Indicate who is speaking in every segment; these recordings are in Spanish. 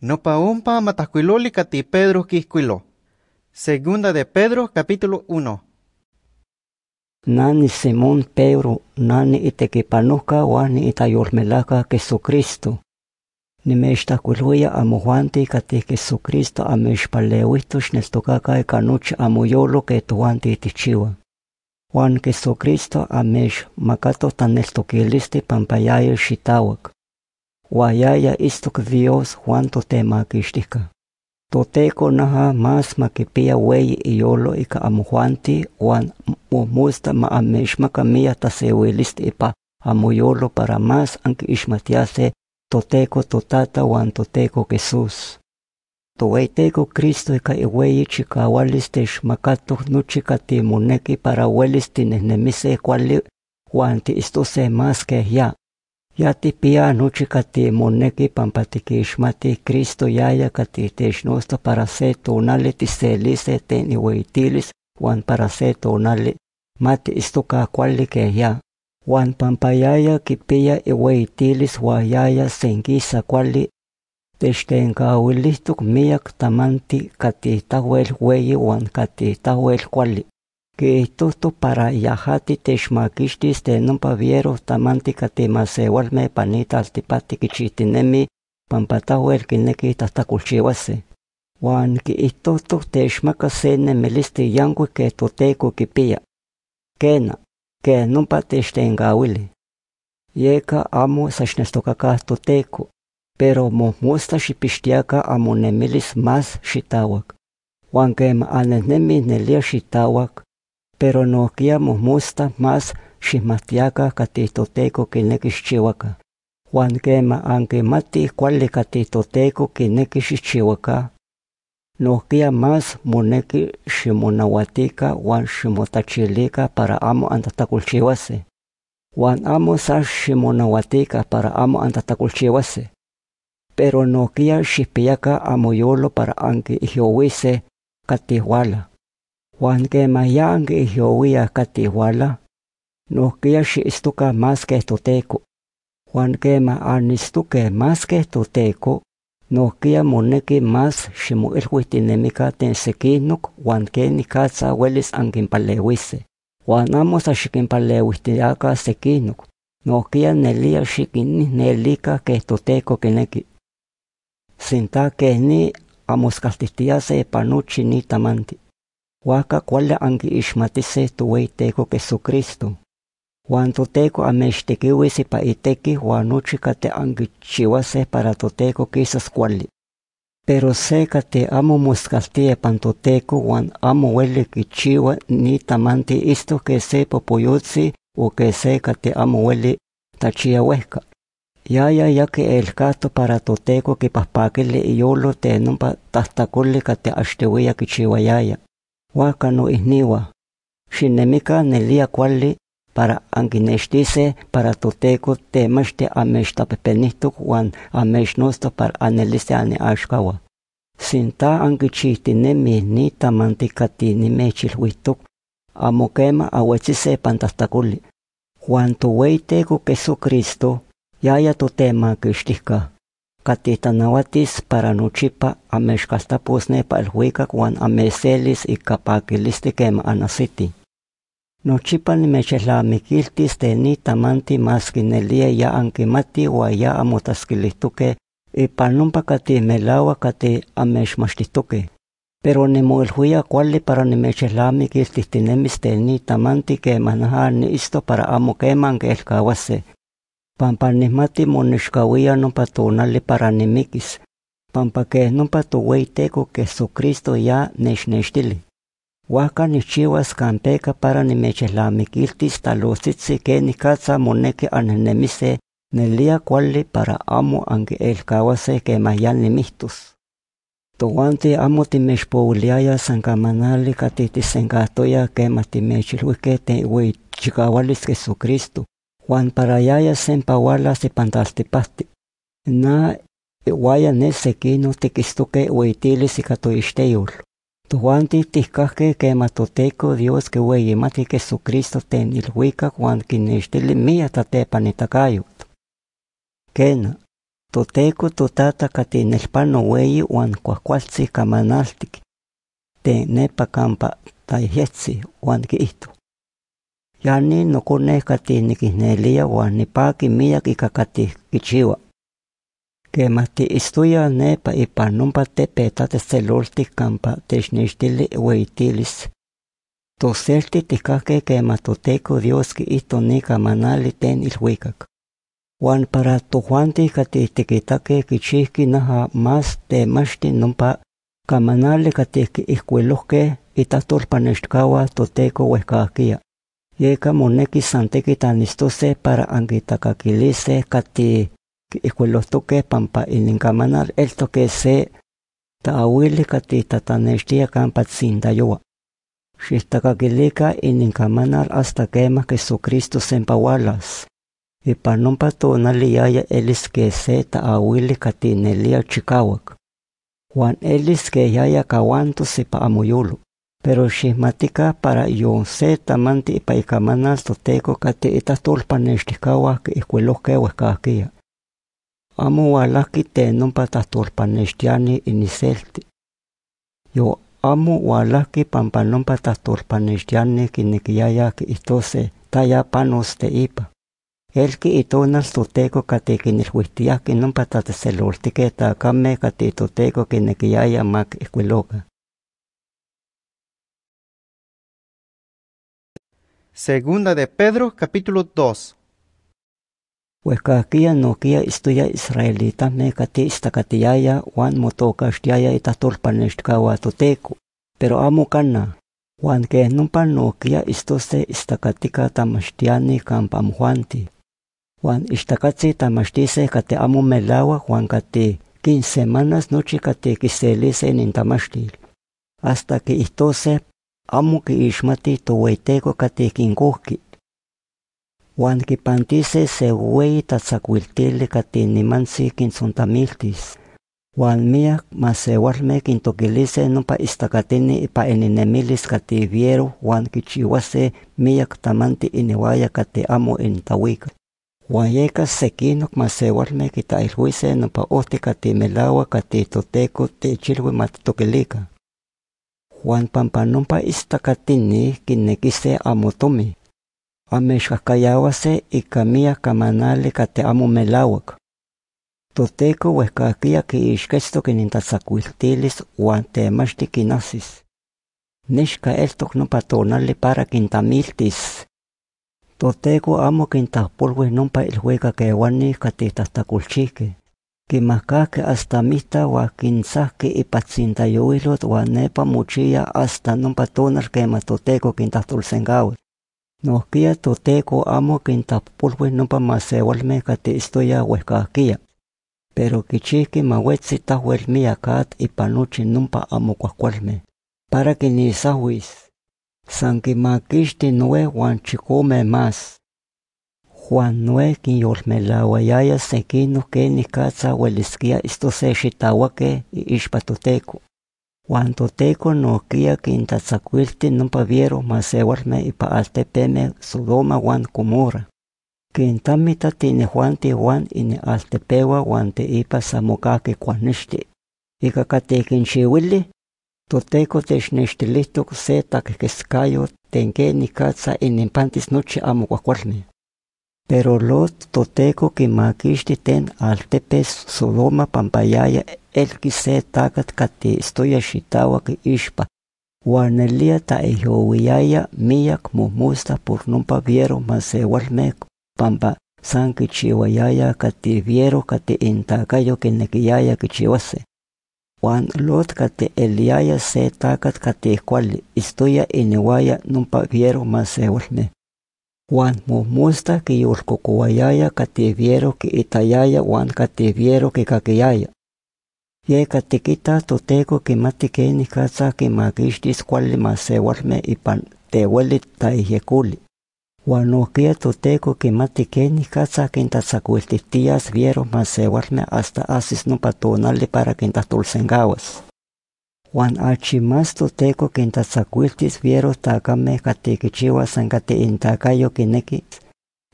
Speaker 1: No pa' matacuiloli cati Pedro quisquilo. Segunda de Pedro, capítulo 1. Nani Simón Pedro, nani itequipanuca, wani yormelaca Jesucristo. Kati amohuanti cati Jesucristo amechpaleuitos nestocaca e amoyolo que tuanti itichiwa. Juan Jesucristo amech macato tan nestoquilisti pampayayo shitauk. Wayaya istok que Juan Toteco naha mas ma makipia musta ma ika ka uan umusta maamixmaka miya tasewilisti ipa amuyolo para mas ankixmatiase toteco totata toteco Jesus. Jesús. Toweiteko Cristo ika iweyi chikawalis texmakatoj ti katimoneki para welis wan ti isto se mas ke ya. Γιατί πια πηγή κατή έγινε για παμπατική δημιουργήσουμε Κρίστο πηγή κατή έγινε για να να λε την πηγή που έγινε για να να λε μάτι πηγή κακουάλι και για να δημιουργήσουμε και πια που έγινε για τέν κατή τα κατή τα κουάλι que estos para yajati techmaquixtis tenompa vieros tamantica walme panita altipati kichitinemi pampatahuel kineki tastaculchiuase uan kiihtotok techmaka se nemilistis yanwi que toteko kipia kena que nompa textenkauili yeka amo sachneltokakah toteko pero mohmosta pistiaka amo nemilis mas xitawak uan kema nemi nelia shitawak. pero no más musta más Shimatiaka catitoteco que nequixchihuaca. Juan quema anki mati cual catitoteco que nequixchihuaca. No guía más moneki shimonawatika Juan shimotachilika para amo antataculchihuase. Juan amo sa para amo antataculchihuase. Pero no kia amo amoyolo para anke ijiowise catihuala. Juan que mayang y yo voy a catihuala. No quiero ya si estuca más que esto teco. Juan que ma anistuque más que esto teco. No quiero ya moneque más si mu el huitinemica ten sequinuc. Juan que ni casa hueles angin palewise. Juan amos a chiquin palewistiaca ya sequinuc. No quiero nelia chiquin nelica que esto teco que neki. Sinta que ni amos castistiase panuchi ni tamanti. Waka es que ixmatiseh teco Jesucristo. Juan que amextequiui Juan para toteco quisas cuali. Pero se amo pan toteco Juan amo que ni tamante isto que se popoyotzi o que se amo Ya ya ya que el gato para toteco que paspaquele yolo te huaca ihniwa, xinemica nelia cuali para anquinextise para toteco temexti amextapepenihtoj uan amexnosto para aneliste aneaxcaua. Sinta anquichihtinemi ni tamanticatinimechilhuihtok amo quema awetzise pantahtlacoli. Juan towei teco Jesucristo yaya totemanquixtihca. catitanahuatis para nochipa el palhuica cuan ameselis y capaquilisti quema anasiti. Nochipa kiltis teni tamanti mas quinelia ya anquimati o ya amotasquilihtuque ipan nompa catihmelaua cati amexmachtihtuque. Pero ni nemoelhuia cuali para ni nimechehtlamiquiltihtinemis teni tamanti manhar ni isto para amo queman Pampanihma timonexcauia nompa para nemikis, pampa que nompa teko que Jesucristo ya nexnextili. Huahca nihchiuas campeca para nimechtlamiquiltis talositzi que nikatsa moneke annemise nelia cuali para amo anque elcauase que mayan nimihtus. Towanti amo timexpouliaya sancamanali catitisencahtoya que timechilhuique te Jesucristo. Juan parayaya sempa wala sepantaltipahti. Na waya ne sekino tekistoque uitili sicatoixteyol. Tohuanti tihcahque quematoteco Dios que hueyemati Jesucristo ten ilhuica Juan quinextili mia tatepanitacayot. Kena, toteco totata catinelpano weyi Juan cuacualtzi camanaltic, te nepa campa taihetzi Juan quihto. Yani niin, nokoneh katih niquihneliya uan nipa niin quimiyac ika katih quichiua. Quemah tiistuya nepa ipa nompa tepeta testeloltih campa technextili ueitilis. Toselti tihcahque quemah teko Dios quiihto nica manali ten iluicac. Juan para tojuantih katih tiquitaqueh quichihqui naha mas temachti numpa camanali katih quiihcuelohqueh itah tu teko uehcahquia. Yeka mone ki sante ki se para angita que se kati ikuelosto ke pampa ilinkamanar el que se taawili kati tataneltia kampa tsintayowa. Xihtakakilika ininkamanar hasta kema Jesucristo sempawalas. Ipanompa tonaliyaya elis que se taawili kati nelia chikawak. Juan elis haya yaya kawanto sepa amuyulu pero matica para y tamanti paicamanas toteco cati ke tolpanexticaua escuelos wakakia. Amo hualahqui tenon patastolpanextiani iniselti. Yo amo walaki pampanon patastolpanextiani quiniquiaya itose tayapanos ipa. Elki itonas toteco non patate quinon patateceloltiquetaacame cati toteco quiniquiaya mac escueloca. Segunda de Pedro, capítulo 2. Wekakia nokia istuya israelita nekati istakatiya wan motoka estiaya toteku. pero amo cana. Juan que numpa nokia istose istakatika tamashtiani kampam juanti. Juan istakatsi tamashtise kate amo melawa Juan kate quince semanas noche kate kiselise en tamasti. Hasta que se amuki ismati toweiteko Wan ki pantise se wei ta tatzakuiltili kin suntamiltis. Wan miak masewalme kintokilise pa istakatini ipa enenemilis kativiero wan ki chiwase miak tamanti iniwaya kate amo tawika. Wan yeka sekinok masewalme kita ilhuise numpa ohti katimelawa katitoteko techilwe matitokilika. Juan Pampanumpa istakatini kinekise amotomi. Ame y ika kamanale kate amo melawak. Toteko huehkakia ki o ante uan temachti kinasis. elto eltok nompa tonali para kintamiltis. Toteko amo kintahpolweh nompa que kewani katitahtakulchihkeh que hasta mita y yo yo o a nepa muchilla hasta nompa que quema toteco No Nohquia toteco amo quintahpolui estoy a tiistoya uehcahquia. Pero ta mauetzi tahuelmia cat y no pa amo cuahcualme. Para que ni sahuis. San quiste noe es chicome más. Juan guayaya Quillormelahuayaya no que ni katsa esquía esto se xitahuaque ixpatoteco. Juan toteco noquia quintatzacuilti nompa viero masehuarme ipa altepeme sudoma Juan Comora. tamita tine tiene Juan ine altepewa Juan te ipa samocaque cuanixti. Ica catequinchiwili, toteco que se caza y ni pantis noche amo cuacuarme pero los toteco que maquiste ten tepes soloma pampayaya el que se tacat cate estoy achitawa que ispa ta ya miyak mumusta por numpa viero pampa san que chiwayaya cate viero cate intacayo que ya que Juan lot cate eliaya se tacat cate cual estoy numpa viero Juan musta que yolcocoayaya cateviero que itayaya Juan cateviero que te Ye tu toteco que ni casa que maquistis cual masewarme y pan tehueli taiyeculi. Juan oquia toteko que ni casa que intasacueltistías vieron masewarme hasta asis no patonale para que intatulcengawas. Juan alchimastoteco quintotzacuiltis fiero tacameh sankate san cateintacayo quinequis.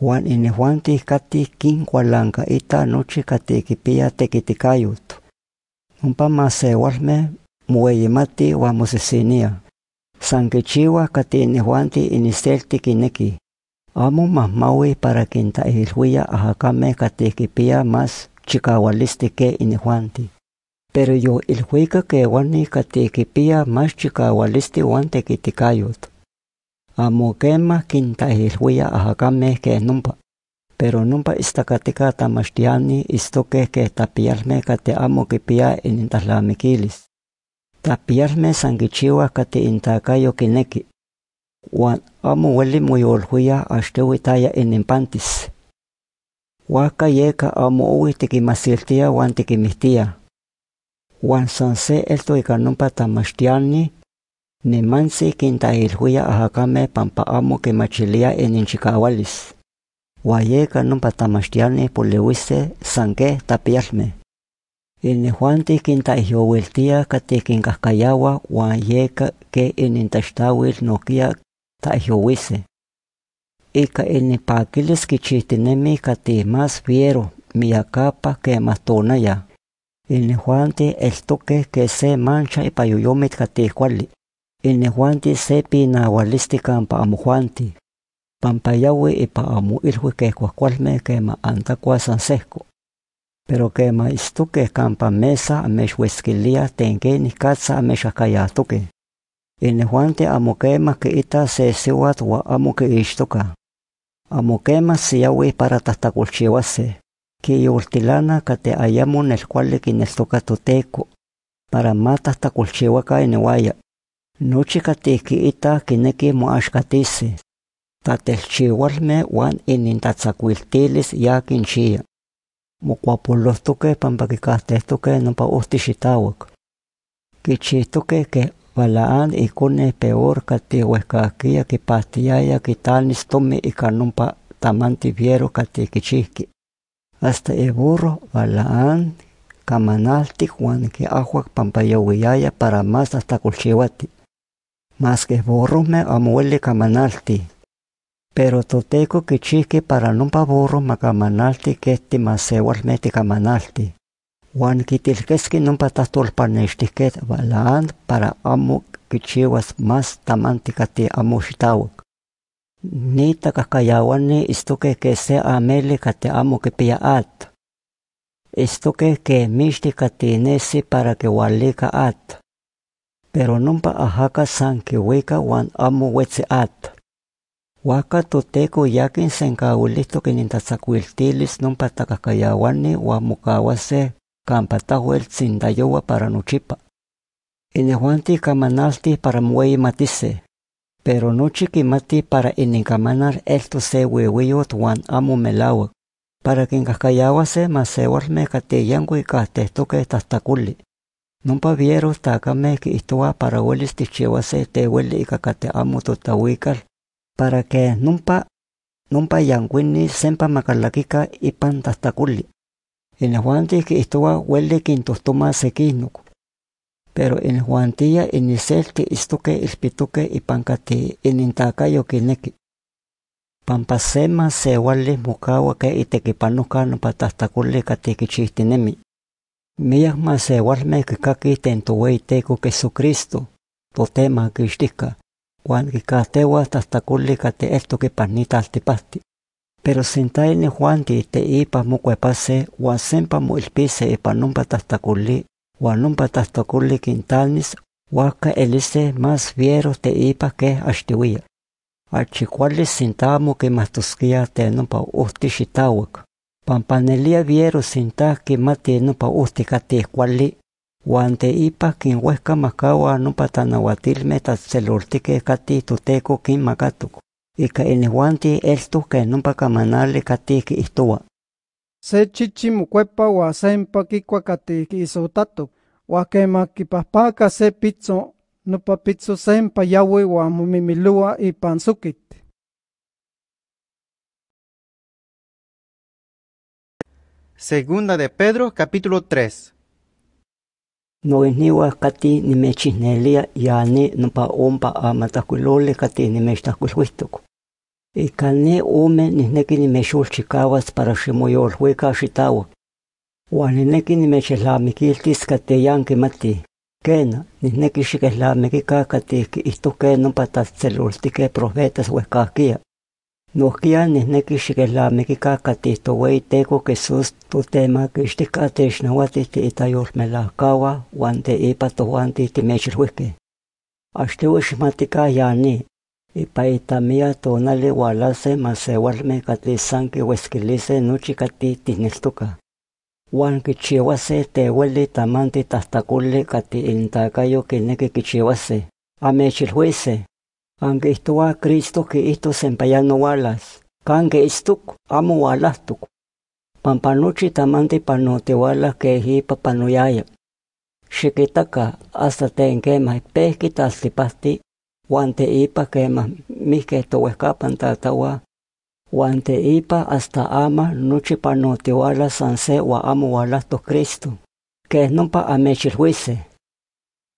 Speaker 1: Juan kati kin kualanka ita noche nochi catequipia tequiticayot. Ompa wa musesinia. uan mosesinia. San Juan tis inistelti quinequih. Amo maui para ahakame ahacameh kipia mas chicaualisti Juan tis. pero yo el juega que wani catequipia más chicawalisti wan tequiticayot. Amo quema quinta ilhuia ajacame que numpa, pero numpa istacatica tamastiani istoque que tapiarme cate amo quipia en intaslamiquilis. Tapiarme sanguichiwa cate intacayo quineki. Wan amo weli muyolhuia achtewitaya en impantis. Huaca yeca amo uwi tequimasiltia wan tequimihtia. uan san se elto ikanumpa tamaxtiani nimansi kintailhuya ahakame pampa amo machilia en inchikaualis ua ye kanumpa tamaxtiani poleuise san keh tapialmeh inihuantih kintahyowiltia kateh kinkahkayawa uan ye Eka en nohkia tahyowise ika inipaquilis kichihtinemih kateh mas ke matona ya. es toque que se mancha y payuyomit se se sepi se campa Pampa Pampayawi y pa amu ilhui que me quema quema antacua Pero quema esto istuque campa mesa ameshuesquilia tenke ni caza El amo quema que ita se se wa amu que quema Amuquema yawe para tastaculchiwase que hortelana cate ayamo en el cual que teco. para mata hasta colchewa acá en Guaya. Noche cate que ita que ne que moashcatese. Tatelchewalme wan en tatzacuilteles ya quinchia. Mocuapolos toque pampa que castestoque no pausti ostishitawak. Que chistoque que balaan y cone peor cate aquí. que pastillaya que tal tome y canumpa tamantiviero cate que chisque hasta el burro Balaán Camanalti Juan que ajuac pampayawiyaya para más hasta colchihuati. Más que burro me amuele Camanalti. Pero toteco que chique para no pa burro ma que este más igualmente Camanalti. Juan quitilquesque no pa que Balaán para amo que más tamántica te chitao. ni takahkayauani istoque que se ameli pia at. Istuke ke que mixti nesi para que walica at. Pero numpa ahaka san weka wan amu wetzi at. Waka teko yakin ninta quinintzacuiltilis numpa takahkayauani wa mukawase campatahuel tzindayowa para Ine Inehuanti kamanalti para muei matise. pero no que mati para el esto se o tuan amo Para que encascayawa se masewar me cateyango y esto que Numpa viero takame que para huelis tichewa te huele y cacate amo totahuical. Para que numpa, numpa yanguini sempa macalakika y pan tastaculi. En la que istoa huele se sequinuk pero en Juantia en que es pituque y pancate en Intacayo Quineki. Pampasema sewale mukawa que pan no patastacule catequichistinemi. Miyahma sewalme que caquite en tu teco Jesucristo, totema cristica juan que catewa tastacule cate esto que panita altipasti. Pero sintaine Juanti te ipa mucuepase, el espese y panumpa Huanumpa tastoculi quintanis, huaca elise más viero te ipa que achtiwia. Achicuali sintamo que mastusquia te numpa usti xitawak. Pampanelia viero sinta que mate numpa usti catihcuali. Huan te ipa quinhuesca macawa numpa tanahuatilme tatzelurtique cati tuteco quin macatuco. Ica inihuanti esto que numpa kati catihqui istuwa se chichi chichimucuepa ua sempa kikuakati kiisotatok ua paspaka se pizzo nopa pitzo sempa yaui ua momimilua i sukit Segunda de Pedro capítulo 3 No es niwa kati ni nimechihnelia yani umpa ompa amatakuilole kati nimechtakuilhuistoko Icani ome nihnequi nimexolchicaouas para ximoyolhueca xitaua, uan nihnequi nimechilamiquiltis cateh quimati. Quena, nihnequi xiquihlamiquica catihqui itohqueh nompa tlatzeloltiqueh profetas uehcahquia. Nohquia nihnequi xiquihlamiquica catihtoue iteco Jesús totemacixtih catexnauatih tiitayolmelahcauah uan de ipa touantih timechiluihqueh. Axteua ximaticayanih ipaitamiya tonali ualahseh maseualmeh kati san quiuesquiliseh nochi cateh tihneltocah uan quichiuaseh teueli tamantih tahtacoli cateh intacayo Ame quichiuaseh ameh chilhuiseh kristu ki Cristo quiihtos walas. Kange istuk, amu walastuk. Pampanuchi tamanti panpa nochi tamantih panotiualah queh ipa panoyaya. Xiquitaca Guante ipa que más mis que tatawa. hasta ama noche pa no te wala sanse wa amo wala to Cristo. Que es no pa juice.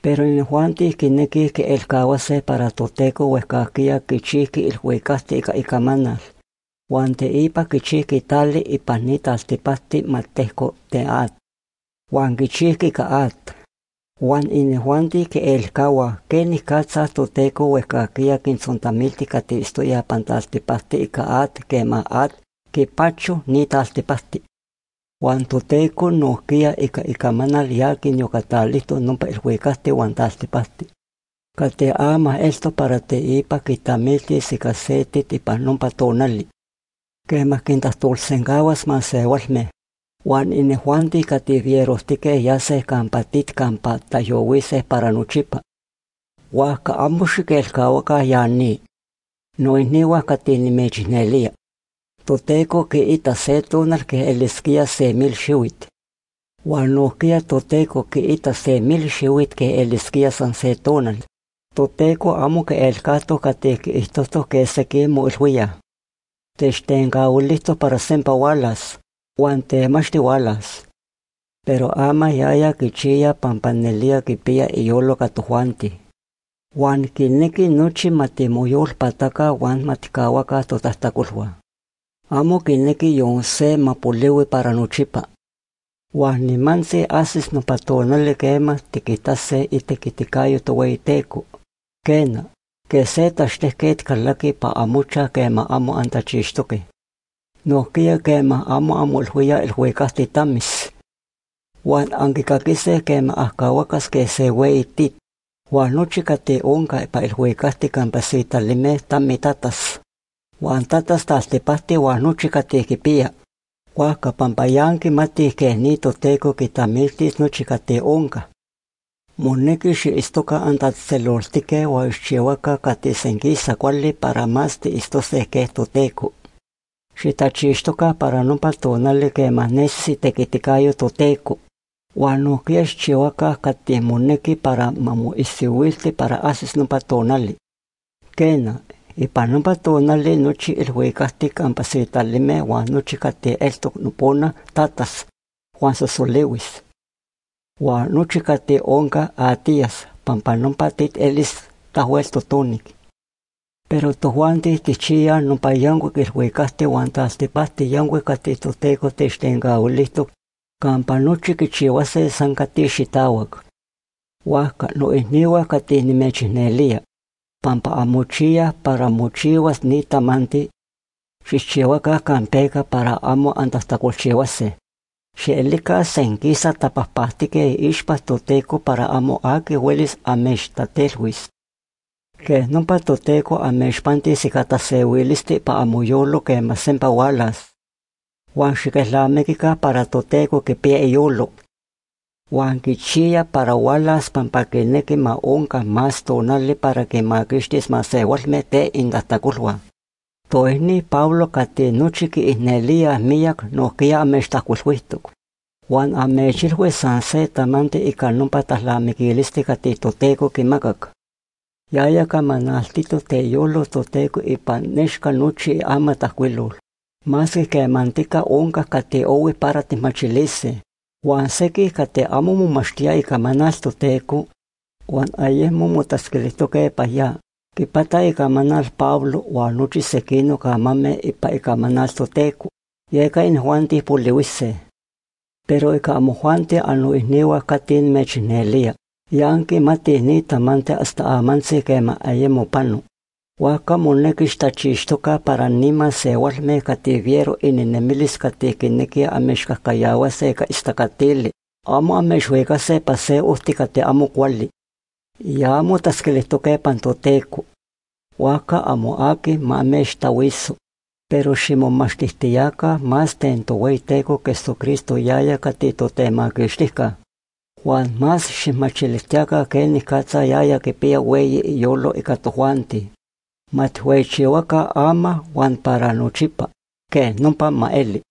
Speaker 1: Pero en Juan que que que el kawase para toteco huescaquia kichiki el huecastica y camanas. Juan ipa kichiki tali y panita altipasti matesco teat. at kichiki Juan di que el kawa, que ni catzas toteco estoy estoy apantaste paste y caat, que maat, que pacho ni tastipasti. Juan no noquia y caicamana catalito no no el huecaste que te ama esto para te ipa quitamilti se casete pa tonali. Que más quintas tolsengawas más se Wan ine Juanti kati vierostike yasekampa titkampa tajouvise paranuchipa. Wahka ammushikelkawaka yanni. Noinniwa kati nimechnelia. Toteeko ke ita se tunal ke eliskia se mil shiwit. Wanohkia toteeko ke ita se mil ke eliskia san se tunal. Toteeko amu ke elkato kati ke istosto ke seki muilhuya. Textenkaulihto para sempa walas uan tehmach walas. Pero ama yaya quichiya pampannelia quipiya iyoloca tojuanti. Uan quinequi nochi matimoyolpataca uan maticauaca totahtacolua. Amo quinequi yonce no mapoliui para nochipa. Uan nimanse haces nopatonali no quema se y tiquiticayo toueiteco. Quena, que se taxtehquet kalaki pa amucha quema amo antachixtoque. Nohkia keema amo amulhuya el huecas titamis. Juan anquicakise keema ahkawakas que se weitit. Juan nochicate onka epa el huecas ticampasitalime tamitatas. Juan tatas taltepahti Juan nochicate kipia. Huahka pampayanki mati kehnito teko kitamiltis nochicate onca. Moneki si istoka antatseloltike wa ixchiwaka katisenki sakuali para más ti isto se kehto teko. Sitä tsiistoka parannu para no nessi teki tika jutu te ke kies tsiua teku. munneki para mamu isi uilti para mamu isiwilte para asis no patona le. Kena, ipano patona le nochi el huekasti kampaseta le me wano chikate estok nupona no tatas. lewis. Sosolewis. Wano chikate onka aatias pampannu no patit elis tahueltu tunniki. pero to no pa tojuante techia nompa yangwe kirhuecaste te yangwe catetoteco textengaolisto campa noche quichiuase sancate xitawak. Huasca no ni te esniwa catehnimechinelia, pampa amochia para mochiwas ni tamanti, xichiwaka campeca para amo antasta antastacolchiwase. elika senkisa tapaspastike ishpas toteco para amo ake huelis amextatelhuis. si toteko se sikataseuilisti pa amuyolo kemasenpa walas. Juan xiqueslamekika para pie e iyolo. Juan kichia para walas ma onka mas tonale para kemakixtis masewalme te Tohni Paulo Pablo Nuchiki ihnelia miak nohkia amextakulhuihtuk. Juan amechilwe sanse tamante ikanonpa tahlamikilisti que kimakak. Yayaka manaltito te yolo i ipa neshka nuchi ama tacuelol. ke mantika onka ka te owe para te machilese. Juan ka te amo mumastia Wan aye mu Juan ayer toke pa ja. ki pata i Pablo o anoche ka mame i pa Ya Yeka in Juan ti puliwise. Pero i camo Juan te ano isnewa katin mechinelia. yanki matihnitamanti hasta amansi quema ayemopano Waka monekixtachixtoka para nima sewalmeka tiviero ininemilisca tiquinequia amexcahcayaua seca istacatili, amo amexueca sepa se pa se uhticate amo cuali. Ya amo tasquilihtoque pantoteco. Waka amo aki ma amextahuizo, pero ximomaxtihtiyaca mas tentoueiteco Jesucristo yaya catitotemaquixtihca. Juan más que aquel nicatza yaya quipia ueyi iyolo icatojuanti. chihuaca ama Juan para nochipa, que pa maeli.